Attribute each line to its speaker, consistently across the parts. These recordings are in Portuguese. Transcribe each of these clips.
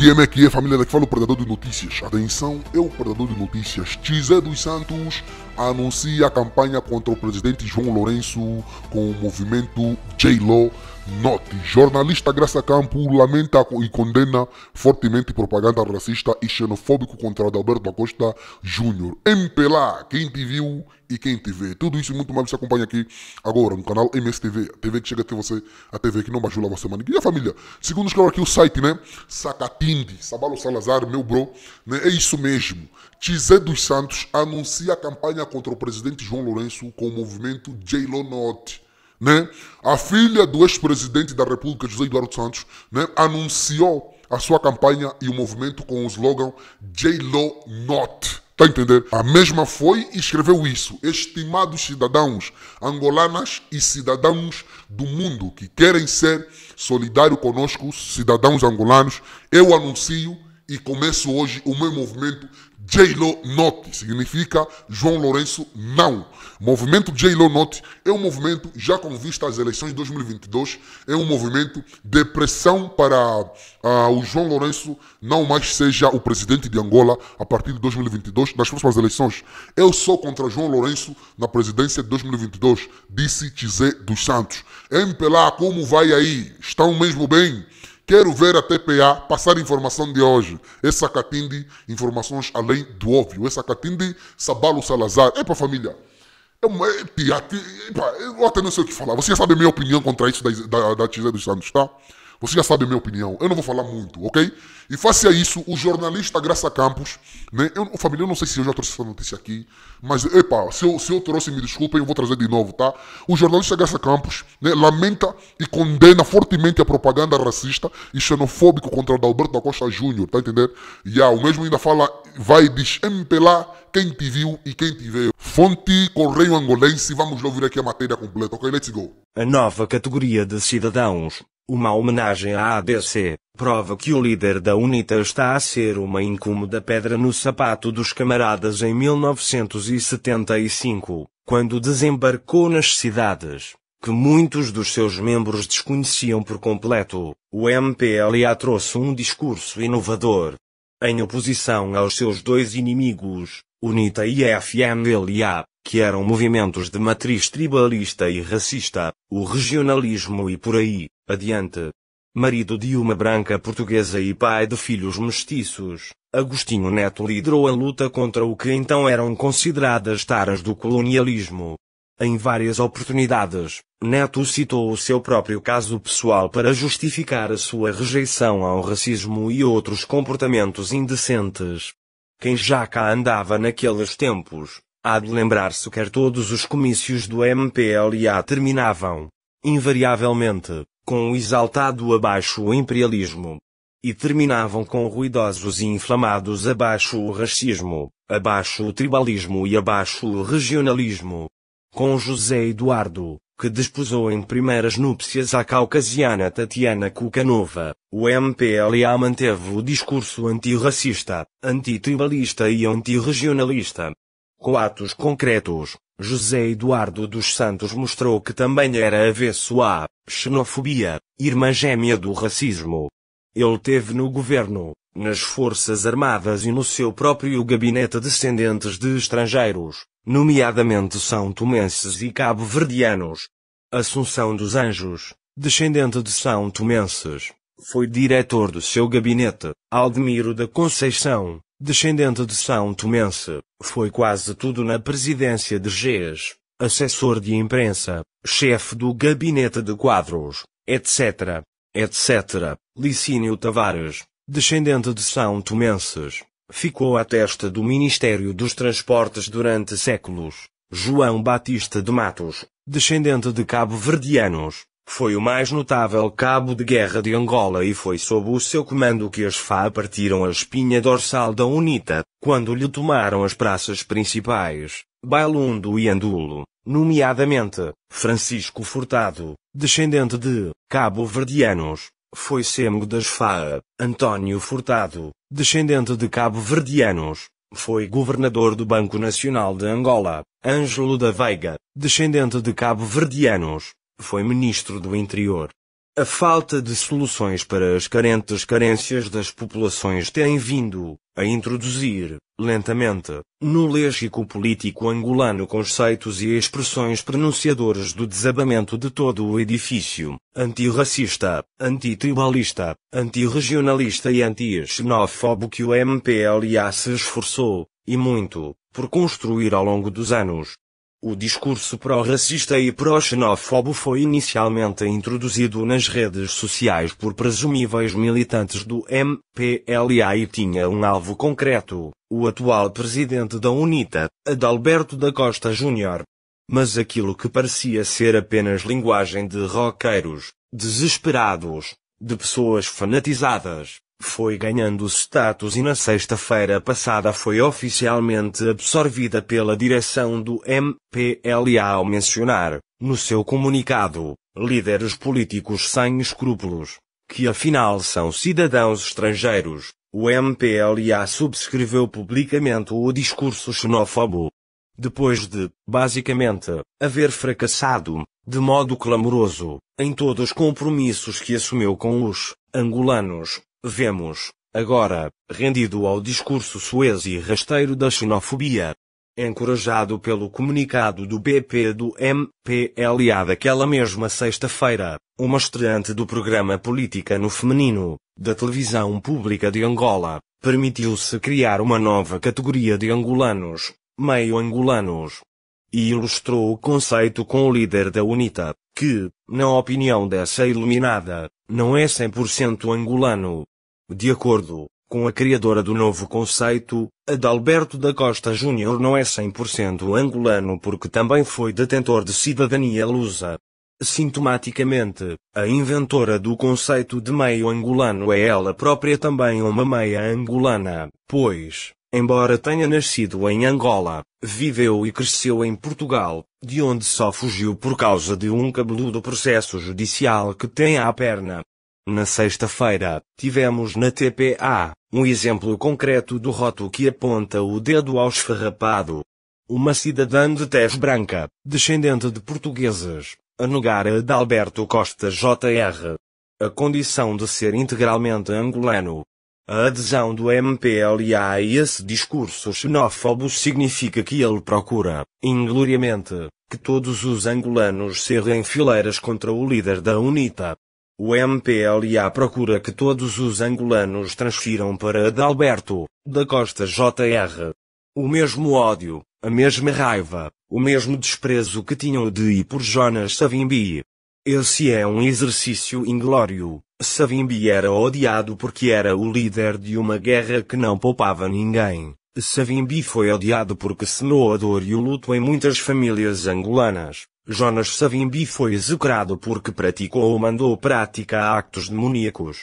Speaker 1: Aqui é aqui a família daqui fala o predador de notícias. Atenção, eu, é predador de notícias, Tizé dos Santos, anuncia a campanha contra o presidente João Lourenço com o movimento J-Lo Note. Jornalista Graça Campo lamenta e condena fortemente propaganda racista e xenofóbico contra Adalberto Acosta Júnior. MPLA, quem te viu e quem te vê. Tudo isso e muito mais você acompanha aqui agora no canal MSTV, a TV que chega até você, a TV que não bajula você, mano. E a família? Segundo escreveu aqui o site, né? Sacatinde, Sabalo Salazar, meu bro, né? É isso mesmo. Tizé dos Santos anuncia a campanha campanha contra o presidente João Lourenço com o movimento J-Lo Not, Né? A filha do ex-presidente da República, José Eduardo Santos, né? anunciou a sua campanha e o movimento com o slogan J-Lo Not. Tá a entender? A mesma foi e escreveu isso. Estimados cidadãos angolanas e cidadãos do mundo que querem ser solidários conosco, cidadãos angolanos, eu anuncio e começo hoje o meu movimento J-Lo Not significa João Lourenço não. movimento J-Lo Not é um movimento, já com vista às eleições de 2022, é um movimento de pressão para uh, o João Lourenço não mais seja o presidente de Angola a partir de 2022, nas próximas eleições. Eu sou contra João Lourenço na presidência de 2022, disse Tizé dos Santos. MPLA, como vai aí? Estão mesmo bem? Quero ver a TPA passar a informação de hoje. Essa catinde informações além do óbvio. Essa catinde Sabalo Salazar. Epa, família. Eu, eu, eu, eu até não sei o que falar. Vocês sabem a minha opinião contra isso da, da, da Tizé dos Santos, tá? Você já sabe a minha opinião. Eu não vou falar muito, ok? E face a isso, o jornalista Graça Campos, né? Eu, família, eu não sei se eu já trouxe essa notícia aqui, mas, epa, se eu, se eu trouxe, me desculpem, eu vou trazer de novo, tá? O jornalista Graça Campos né, lamenta e condena fortemente a propaganda racista e xenofóbico contra o Alberto da Costa Júnior, tá entendendo? E ah, o mesmo ainda fala, vai desempelar quem te viu e quem te veio. Fonte Correio Angolense, vamos ouvir aqui a matéria completa, ok?
Speaker 2: Let's go. A nova categoria de cidadãos uma homenagem à ADC prova que o líder da UNITA está a ser uma incômoda pedra no sapato dos camaradas em 1975, quando desembarcou nas cidades, que muitos dos seus membros desconheciam por completo. O MPLA trouxe um discurso inovador. Em oposição aos seus dois inimigos, UNITA e FMLA, que eram movimentos de matriz tribalista e racista, o regionalismo e por aí adiante. Marido de uma branca portuguesa e pai de filhos mestiços, Agostinho Neto liderou a luta contra o que então eram consideradas taras do colonialismo. Em várias oportunidades, Neto citou o seu próprio caso pessoal para justificar a sua rejeição ao racismo e outros comportamentos indecentes. Quem já cá andava naqueles tempos, Há de lembrar-se que todos os comícios do MPLA terminavam, invariavelmente, com o exaltado abaixo o imperialismo. E terminavam com ruidosos e inflamados abaixo o racismo, abaixo o tribalismo e abaixo o regionalismo. Com José Eduardo, que desposou em primeiras núpcias a caucasiana Tatiana Kukanova, o MPLA manteve o discurso antirracista, antitribalista e antirregionalista. Com atos concretos, José Eduardo dos Santos mostrou que também era avesso à xenofobia, irmã gêmea do racismo. Ele teve no governo, nas Forças Armadas e no seu próprio gabinete descendentes de estrangeiros, nomeadamente são tomenses e cabo-verdianos. Assunção dos Anjos, descendente de são tomenses, foi diretor do seu gabinete, Aldemiro da Conceição, descendente de São Tomense, foi quase tudo na presidência de GES, assessor de imprensa, chefe do gabinete de quadros, etc., etc., Licínio Tavares, descendente de São Tomenses, ficou à testa do Ministério dos Transportes durante séculos. João Batista de Matos, descendente de cabo-verdianos, foi o mais notável cabo de guerra de Angola e foi sob o seu comando que as FA partiram a espinha dorsal da UNITA, quando lhe tomaram as praças principais, Bailundo e Andulo, nomeadamente, Francisco Furtado, descendente de cabo-verdianos, foi semgo das FA, António Furtado, descendente de cabo-verdianos, foi governador do Banco Nacional de Angola, Ângelo da Veiga, descendente de cabo-verdianos, foi ministro do interior. A falta de soluções para as carentes carências das populações tem vindo a introduzir, lentamente, no léxico político angolano conceitos e expressões pronunciadoras do desabamento de todo o edifício, antirracista, antitribalista, antirregionalista e anti-xenófobo que o MPLA se esforçou, e muito, por construir ao longo dos anos, o discurso pró-racista e pró-xenófobo foi inicialmente introduzido nas redes sociais por presumíveis militantes do MPLA e tinha um alvo concreto, o atual presidente da UNITA, Adalberto da Costa Júnior. Mas aquilo que parecia ser apenas linguagem de roqueiros, desesperados, de pessoas fanatizadas, foi ganhando status e na sexta-feira passada foi oficialmente absorvida pela direção do MPLA ao mencionar, no seu comunicado, líderes políticos sem escrúpulos, que afinal são cidadãos estrangeiros. O MPLA subscreveu publicamente o discurso xenófobo. Depois de, basicamente, haver fracassado, de modo clamoroso, em todos os compromissos que assumiu com os angolanos, Vemos, agora, rendido ao discurso suez e rasteiro da xenofobia, encorajado pelo comunicado do BP do MPLA daquela mesma sexta-feira, uma estreante do programa Política no Feminino, da televisão pública de Angola, permitiu-se criar uma nova categoria de angolanos, meio-angolanos. E ilustrou o conceito com o líder da UNITA, que, na opinião dessa iluminada, não é 100% angolano, de acordo com a criadora do novo conceito, Adalberto da Costa Júnior não é 100% angolano porque também foi detentor de cidadania lusa. Sintomaticamente, a inventora do conceito de meio angolano é ela própria também uma meia angolana, pois, embora tenha nascido em Angola, viveu e cresceu em Portugal, de onde só fugiu por causa de um cabeludo processo judicial que tem à perna. Na sexta-feira, tivemos na TPA um exemplo concreto do roto que aponta o dedo ao esfarrapado. Uma cidadã de tez branca, descendente de portugueses, a negar a de Alberto Costa Jr. A condição de ser integralmente angolano. A adesão do MPLA a esse discurso xenófobo significa que ele procura, ingloriamente, que todos os angolanos serrem fileiras contra o líder da UNITA, o MPLA procura que todos os angolanos transfiram para Adalberto, da Costa JR. O mesmo ódio, a mesma raiva, o mesmo desprezo que tinham de ir por Jonas Savimbi. Esse é um exercício inglório. Savimbi era odiado porque era o líder de uma guerra que não poupava ninguém. Savimbi foi odiado porque senou a dor e o luto em muitas famílias angolanas. Jonas Savimbi foi execrado porque praticou ou mandou prática actos demoníacos.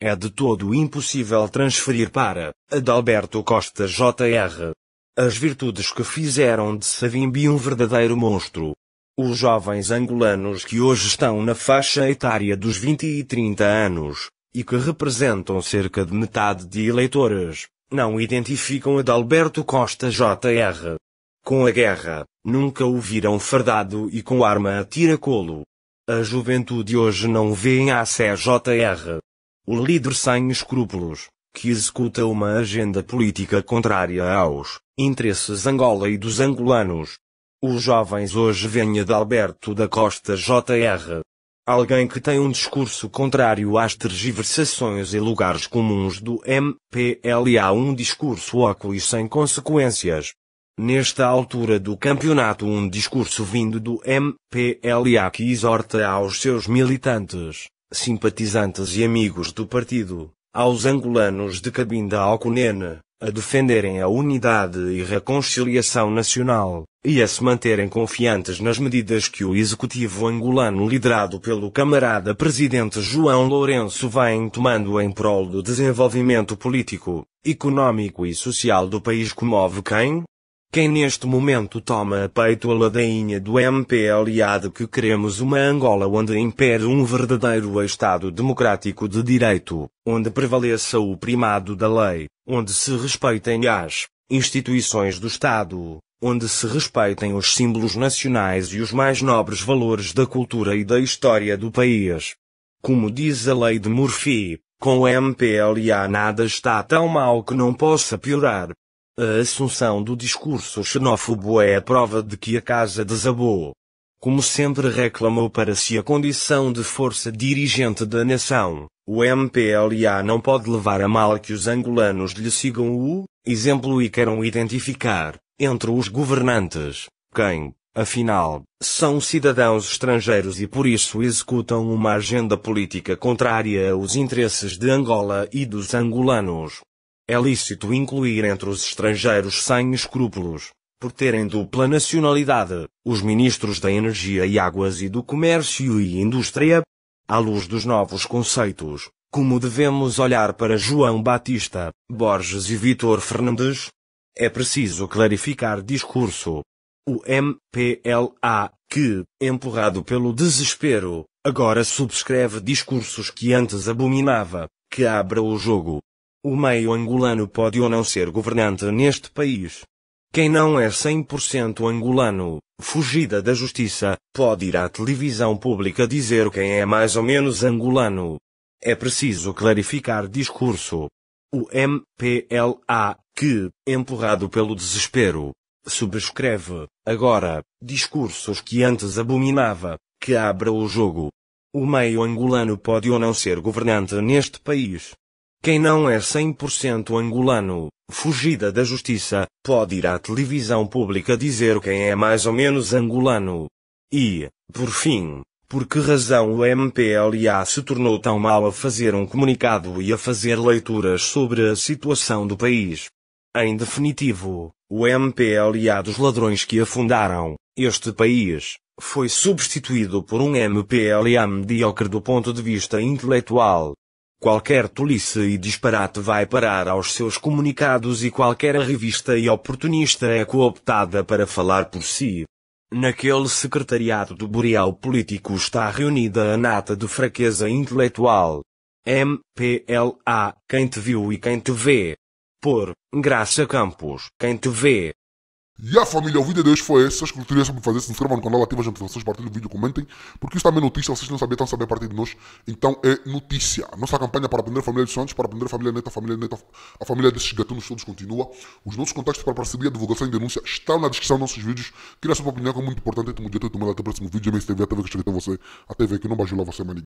Speaker 2: É de todo impossível transferir para Adalberto Costa Jr. as virtudes que fizeram de Savimbi um verdadeiro monstro. Os jovens angolanos que hoje estão na faixa etária dos 20 e 30 anos, e que representam cerca de metade de eleitores, não identificam Adalberto Costa Jr. Com a guerra, nunca o viram fardado e com arma a tiracolo. A juventude hoje não vê em ACJR o líder sem escrúpulos, que executa uma agenda política contrária aos interesses Angola e dos angolanos. Os jovens hoje vêm de Alberto da Costa JR. Alguém que tem um discurso contrário às tergiversações e lugares comuns do MPLA, um discurso óculos sem consequências. Nesta altura do campeonato, um discurso vindo do MPLA que exorta aos seus militantes, simpatizantes e amigos do partido, aos angolanos de Cabinda Alconene, a defenderem a unidade e reconciliação nacional, e a se manterem confiantes nas medidas que o executivo angolano liderado pelo camarada presidente João Lourenço vem tomando em prol do desenvolvimento político, econômico e social do país comove quem, quem neste momento toma a peito a ladainha do MPLA de que queremos uma Angola onde impere um verdadeiro Estado democrático de direito, onde prevaleça o primado da lei, onde se respeitem as instituições do Estado, onde se respeitem os símbolos nacionais e os mais nobres valores da cultura e da história do país. Como diz a lei de Murphy, com o MPLA nada está tão mal que não possa piorar. A assunção do discurso xenófobo é a prova de que a casa desabou. Como sempre reclamou para si a condição de força dirigente da nação, o MPLA não pode levar a mal que os angolanos lhe sigam o exemplo e queiram identificar, entre os governantes, quem, afinal, são cidadãos estrangeiros e por isso executam uma agenda política contrária aos interesses de Angola e dos angolanos. É lícito incluir entre os estrangeiros sem escrúpulos, por terem dupla nacionalidade, os ministros da Energia e Águas e do Comércio e Indústria, à luz dos novos conceitos, como devemos olhar para João Batista, Borges e Vitor Fernandes? É preciso clarificar discurso. O MPLA, que, empurrado pelo desespero, agora subscreve discursos que antes abominava, que abra o jogo, o meio angolano pode ou não ser governante neste país. Quem não é 100% angolano, fugida da justiça, pode ir à televisão pública dizer quem é mais ou menos angolano. É preciso clarificar discurso. O MPLA, que, empurrado pelo desespero, subscreve, agora, discursos que antes abominava, que abra o jogo. O meio angolano pode ou não ser governante neste país. Quem não é 100% angolano, fugida da justiça, pode ir à televisão pública dizer quem é mais ou menos angolano. E, por fim, por que razão o MPLA se tornou tão mal a fazer um comunicado e a fazer leituras sobre a situação do país? Em definitivo, o MPLA dos ladrões que afundaram este país foi substituído por um MPLA mediocre do ponto de vista intelectual. Qualquer tolice e disparate vai parar aos seus comunicados e qualquer revista e oportunista é cooptada para falar por si. Naquele secretariado do Boreal Político está reunida a nata de fraqueza intelectual. MPLA, quem te viu e quem te vê. Por, Graça Campos, quem te vê.
Speaker 1: E a família, o vídeo de hoje foi esse. vocês gostariam de fazer, se inscrevam no canal, ativem as notificações, partilhem o vídeo, comentem, porque isso também é notícia, vocês não sabiam, estão a saber a partir de nós. Então é notícia. Nossa campanha para aprender a família de Santos, para aprender a família neta, a família neta, a família desses gatunos todos continua. Os nossos contactos para parceria, divulgação e denúncia estão na descrição dos nossos vídeos. Queria a sua opinião, que é muito importante. muito dia, tamo até o próximo vídeo. MSTV, a TV que chega até você. A TV que não bajula você, maninho.